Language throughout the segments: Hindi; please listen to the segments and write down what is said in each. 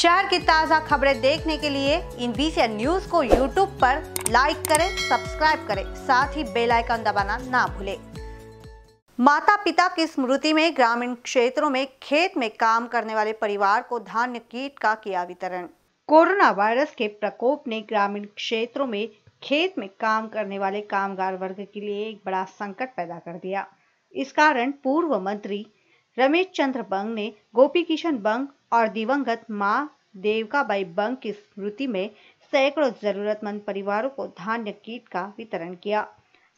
शहर की ताज़ा खबरें देखने के लिए इन बीसी न्यूज को यूट्यूब पर लाइक करें सब्सक्राइब करें साथ ही बेल आइकन दबाना ना भूलें माता पिता की स्मृति में ग्रामीण क्षेत्रों में खेत में काम करने वाले परिवार को धान्य कीट का किया वितरण कोरोना वायरस के प्रकोप ने ग्रामीण क्षेत्रों में खेत में काम करने वाले कामगार वर्ग के लिए एक बड़ा संकट पैदा कर दिया इस कारण पूर्व मंत्री रमेश चंद्र बंग ने गोपी किशन बंग और दिवंगत माँ देवकाबाई बंग की स्मृति में सैकड़ों जरूरतमंद परिवारों को धान्य कीट का वितरण किया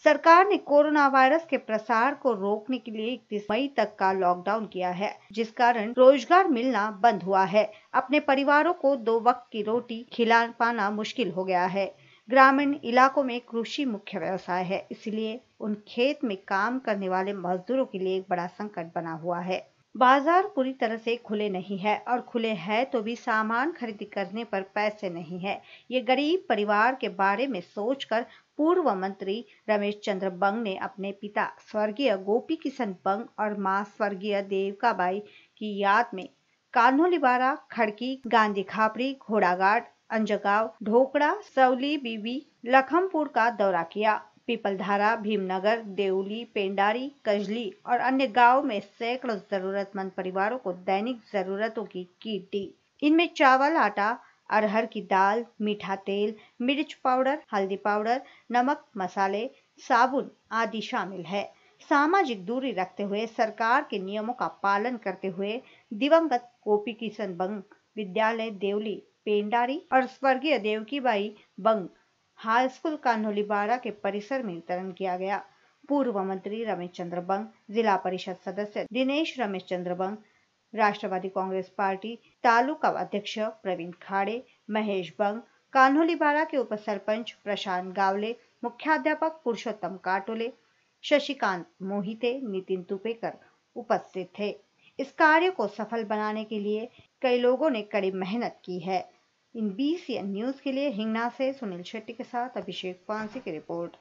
सरकार ने कोरोना वायरस के प्रसार को रोकने के लिए इकतीस मई तक का लॉकडाउन किया है जिस कारण रोजगार मिलना बंद हुआ है अपने परिवारों को दो वक्त की रोटी खिला पाना मुश्किल हो गया है ग्रामीण इलाकों में कृषि मुख्य व्यवसाय है इसलिए उन खेत में काम करने वाले मजदूरों के लिए एक बड़ा संकट बना हुआ है बाजार पूरी तरह से खुले नहीं है और खुले हैं तो भी सामान खरीद करने पर पैसे नहीं है ये गरीब परिवार के बारे में सोचकर पूर्व मंत्री रमेश चंद्र बंग ने अपने पिता स्वर्गीय गोपी किशन बंग और मां स्वर्गीय देवकाबाई की याद में कान्होलीबारा खड़की गांधी खापरी घोड़ाघाट अंजगांव ढोकड़ा सवली बीबी लखमपुर का दौरा किया पीपलधारा भीमनगर देउली पेंडारी कजली और अन्य गांव में सैकड़ों जरूरतमंद परिवारों को दैनिक जरूरतों की किट दी इनमें चावल आटा अरहर की दाल मीठा तेल मिर्च पाउडर हल्दी पाउडर नमक मसाले साबुन आदि शामिल है सामाजिक दूरी रखते हुए सरकार के नियमों का पालन करते हुए दिवंगत कोपी किशन बंग विद्यालय देवली पेंडारी और स्वर्गीय देवकी बाई बंग हाई स्कूल कान्होलीबारा के परिसर में वितरण किया गया पूर्व मंत्री रमेश चंद्र बंग जिला परिषद सदस्य दिनेश रमेश चंद्र बंग राष्ट्रवादी कांग्रेस पार्टी तालुका अध्यक्ष प्रवीण खाड़े महेश बंग कान्होलीबारा के उप सरपंच प्रशांत गावले मुख्याध्यापक पुरुषोत्तम काटोले शशिकांत मोहिते नितिन तुपेकर उपस्थित थे इस कार्य को सफल बनाने के लिए कई लोगों ने कड़ी मेहनत की है IN B C N news के लिए हिंगना से सुनील शेट्टी के साथ अभिषेक पांसी की रिपोर्ट